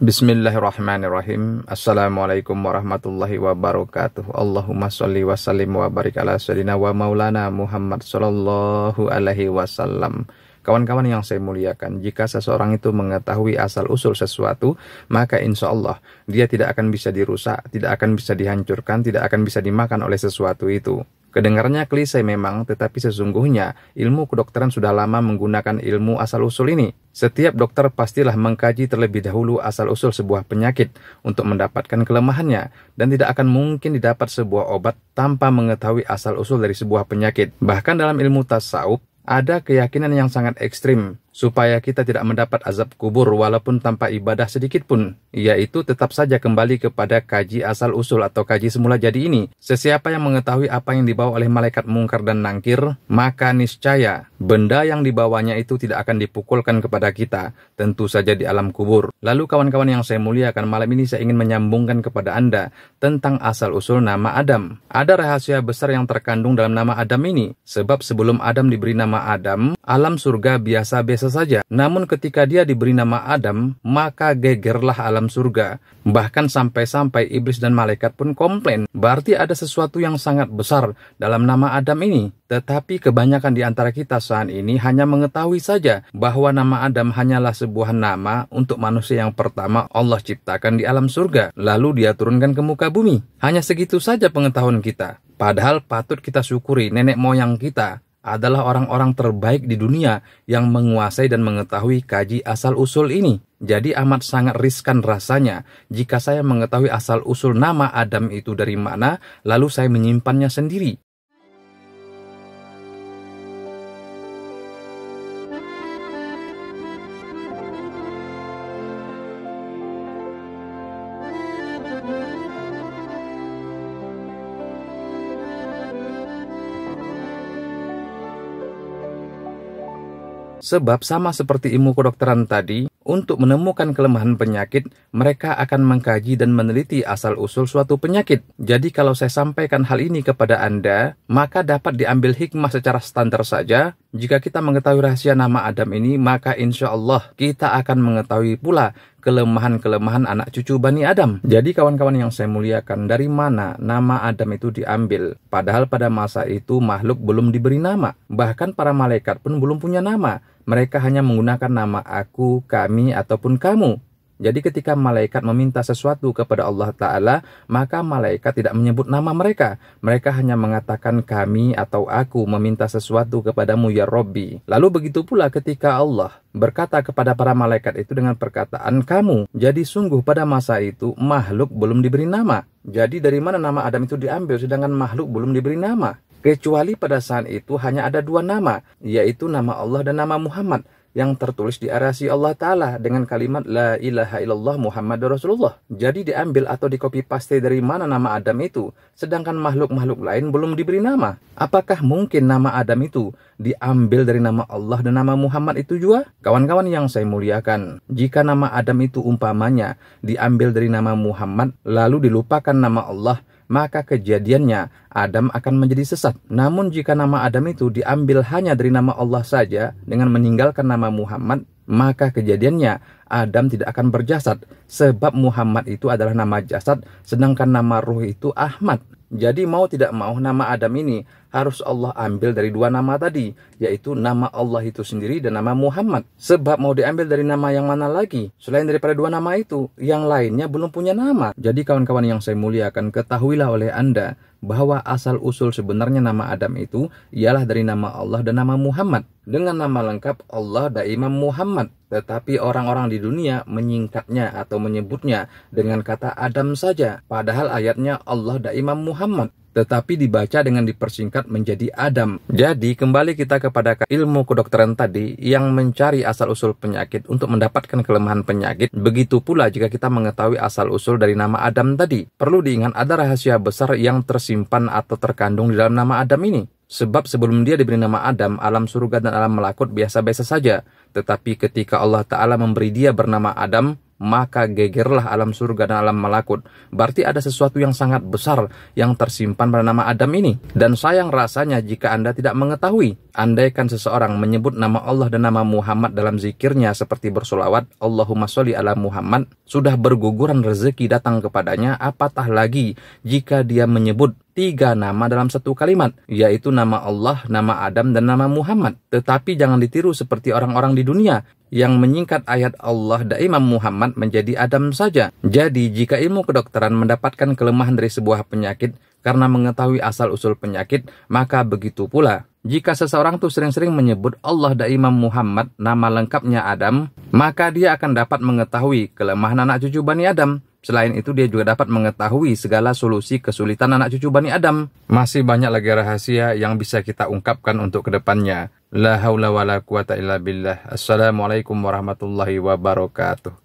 Bismillahirrahmanirrahim. Assalamualaikum warahmatullahi wabarakatuh. Allahumma sholli wa sallim wa barik ala sayyidina wa maulana Muhammad sallallahu alaihi wasallam. Kawan-kawan yang saya muliakan, jika seseorang itu mengetahui asal-usul sesuatu, maka insya Allah dia tidak akan bisa dirusak, tidak akan bisa dihancurkan, tidak akan bisa dimakan oleh sesuatu itu. Kedengarannya klise memang, tetapi sesungguhnya ilmu kedokteran sudah lama menggunakan ilmu asal-usul ini. Setiap dokter pastilah mengkaji terlebih dahulu asal-usul sebuah penyakit untuk mendapatkan kelemahannya, dan tidak akan mungkin didapat sebuah obat tanpa mengetahui asal-usul dari sebuah penyakit. Bahkan dalam ilmu tasawuf, ada keyakinan yang sangat ekstrim supaya kita tidak mendapat azab kubur walaupun tanpa ibadah sedikit pun, yaitu tetap saja kembali kepada kaji asal-usul atau kaji semula jadi ini. Sesiapa yang mengetahui apa yang dibawa oleh malaikat mungkar dan nangkir, maka niscaya benda yang dibawanya itu tidak akan dipukulkan kepada kita, tentu saja di alam kubur. Lalu kawan-kawan yang saya muliakan malam ini saya ingin menyambungkan kepada Anda tentang asal-usul nama Adam. Ada rahasia besar yang terkandung dalam nama Adam ini, sebab sebelum Adam diberi nama Adam, alam surga biasa-biasa biasa saja. Namun ketika dia diberi nama Adam, maka gegerlah alam surga. Bahkan sampai-sampai iblis dan malaikat pun komplain. Berarti ada sesuatu yang sangat besar dalam nama Adam ini. Tetapi kebanyakan di antara kita saat ini hanya mengetahui saja bahwa nama Adam hanyalah sebuah nama untuk manusia yang pertama Allah ciptakan di alam surga, lalu dia turunkan ke muka bumi. Hanya segitu saja pengetahuan kita. Padahal patut kita syukuri nenek moyang kita adalah orang-orang terbaik di dunia yang menguasai dan mengetahui kaji asal-usul ini. Jadi amat sangat riskan rasanya jika saya mengetahui asal-usul nama Adam itu dari mana, lalu saya menyimpannya sendiri. Sebab sama seperti ilmu kedokteran tadi, untuk menemukan kelemahan penyakit, mereka akan mengkaji dan meneliti asal-usul suatu penyakit. Jadi kalau saya sampaikan hal ini kepada Anda, maka dapat diambil hikmah secara standar saja jika kita mengetahui rahasia nama Adam ini, maka insya Allah kita akan mengetahui pula kelemahan-kelemahan anak cucu Bani Adam. Jadi kawan-kawan yang saya muliakan, dari mana nama Adam itu diambil? Padahal pada masa itu makhluk belum diberi nama. Bahkan para malaikat pun belum punya nama. Mereka hanya menggunakan nama aku, kami, ataupun kamu. Jadi ketika malaikat meminta sesuatu kepada Allah Ta'ala, maka malaikat tidak menyebut nama mereka. Mereka hanya mengatakan kami atau aku meminta sesuatu kepadamu ya Robbi. Lalu begitu pula ketika Allah berkata kepada para malaikat itu dengan perkataan kamu. Jadi sungguh pada masa itu makhluk belum diberi nama. Jadi dari mana nama Adam itu diambil sedangkan makhluk belum diberi nama? Kecuali pada saat itu hanya ada dua nama, yaitu nama Allah dan nama Muhammad yang tertulis di arasi Allah Ta'ala dengan kalimat La ilaha illallah Muhammad Rasulullah. Jadi diambil atau di copy paste dari mana nama Adam itu, sedangkan makhluk-makhluk lain belum diberi nama. Apakah mungkin nama Adam itu diambil dari nama Allah dan nama Muhammad itu juga? Kawan-kawan yang saya muliakan, jika nama Adam itu umpamanya diambil dari nama Muhammad lalu dilupakan nama Allah, maka kejadiannya Adam akan menjadi sesat. Namun jika nama Adam itu diambil hanya dari nama Allah saja dengan meninggalkan nama Muhammad, maka kejadiannya Adam tidak akan berjasad sebab Muhammad itu adalah nama jasad sedangkan nama ruh itu Ahmad. Jadi mau tidak mau nama Adam ini harus Allah ambil dari dua nama tadi yaitu nama Allah itu sendiri dan nama Muhammad. Sebab mau diambil dari nama yang mana lagi? Selain daripada dua nama itu, yang lainnya belum punya nama. Jadi kawan-kawan yang saya muliakan ketahuilah oleh Anda bahwa asal-usul sebenarnya nama Adam itu ialah dari nama Allah dan nama Muhammad. Dengan nama lengkap Allah Daimam Muhammad. Tetapi orang-orang di dunia menyingkatnya atau menyebutnya dengan kata Adam saja. Padahal ayatnya Allah da'imam Muhammad tetapi dibaca dengan dipersingkat menjadi Adam. Jadi kembali kita kepada ilmu kedokteran tadi yang mencari asal-usul penyakit untuk mendapatkan kelemahan penyakit. Begitu pula jika kita mengetahui asal-usul dari nama Adam tadi. Perlu diingat ada rahasia besar yang tersimpan atau terkandung di dalam nama Adam ini. Sebab sebelum dia diberi nama Adam, alam surga dan alam melakut biasa-biasa saja. Tetapi ketika Allah Ta'ala memberi dia bernama Adam, maka gegerlah alam surga dan alam melakut. Berarti ada sesuatu yang sangat besar yang tersimpan pada nama Adam ini. Dan sayang rasanya jika Anda tidak mengetahui. Andaikan seseorang menyebut nama Allah dan nama Muhammad dalam zikirnya seperti bersolawat, Allahumma sholli ala Muhammad, sudah berguguran rezeki datang kepadanya, apatah lagi jika dia menyebut tiga nama dalam satu kalimat, yaitu nama Allah, nama Adam, dan nama Muhammad. Tetapi jangan ditiru seperti orang-orang di dunia yang menyingkat ayat Allah dan Imam Muhammad menjadi Adam saja. Jadi, jika ilmu kedokteran mendapatkan kelemahan dari sebuah penyakit karena mengetahui asal-usul penyakit, maka begitu pula. Jika seseorang tuh sering-sering menyebut Allah dan Imam Muhammad, nama lengkapnya Adam, maka dia akan dapat mengetahui kelemahan anak cucu Bani Adam. Selain itu, dia juga dapat mengetahui segala solusi kesulitan anak cucu Bani Adam. Masih banyak lagi rahasia yang bisa kita ungkapkan untuk kedepannya. La haula wa la quwata illa billah. Assalamualaikum warahmatullahi wabarakatuh.